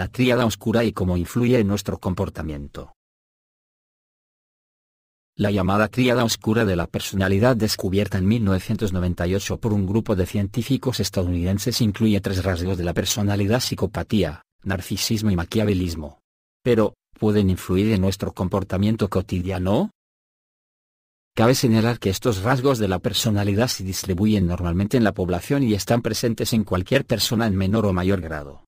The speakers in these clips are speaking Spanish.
la tríada oscura y cómo influye en nuestro comportamiento. La llamada tríada oscura de la personalidad descubierta en 1998 por un grupo de científicos estadounidenses incluye tres rasgos de la personalidad psicopatía, narcisismo y maquiavelismo. Pero, ¿pueden influir en nuestro comportamiento cotidiano? Cabe señalar que estos rasgos de la personalidad se distribuyen normalmente en la población y están presentes en cualquier persona en menor o mayor grado.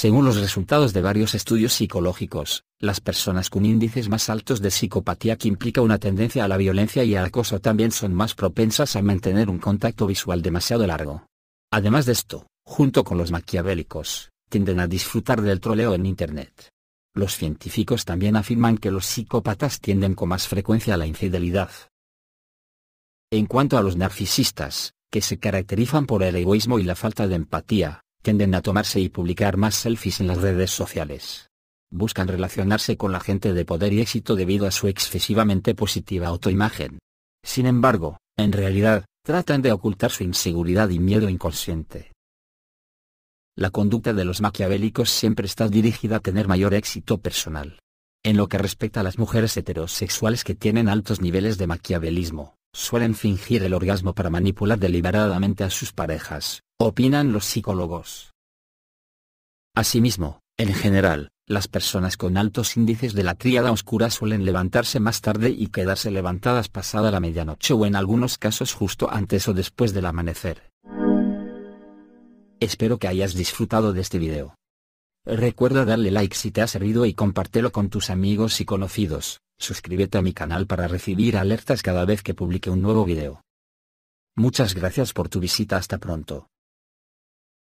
Según los resultados de varios estudios psicológicos, las personas con índices más altos de psicopatía que implica una tendencia a la violencia y al acoso también son más propensas a mantener un contacto visual demasiado largo. Además de esto, junto con los maquiavélicos, tienden a disfrutar del troleo en Internet. Los científicos también afirman que los psicópatas tienden con más frecuencia a la infidelidad. En cuanto a los narcisistas, que se caracterizan por el egoísmo y la falta de empatía, tienden a tomarse y publicar más selfies en las redes sociales. Buscan relacionarse con la gente de poder y éxito debido a su excesivamente positiva autoimagen. Sin embargo, en realidad, tratan de ocultar su inseguridad y miedo inconsciente. La conducta de los maquiavélicos siempre está dirigida a tener mayor éxito personal. En lo que respecta a las mujeres heterosexuales que tienen altos niveles de maquiavelismo, suelen fingir el orgasmo para manipular deliberadamente a sus parejas, opinan los psicólogos. Asimismo, en general, las personas con altos índices de la tríada oscura suelen levantarse más tarde y quedarse levantadas pasada la medianoche o en algunos casos justo antes o después del amanecer. Espero que hayas disfrutado de este video. Recuerda darle like si te ha servido y compártelo con tus amigos y conocidos, suscríbete a mi canal para recibir alertas cada vez que publique un nuevo video. Muchas gracias por tu visita hasta pronto.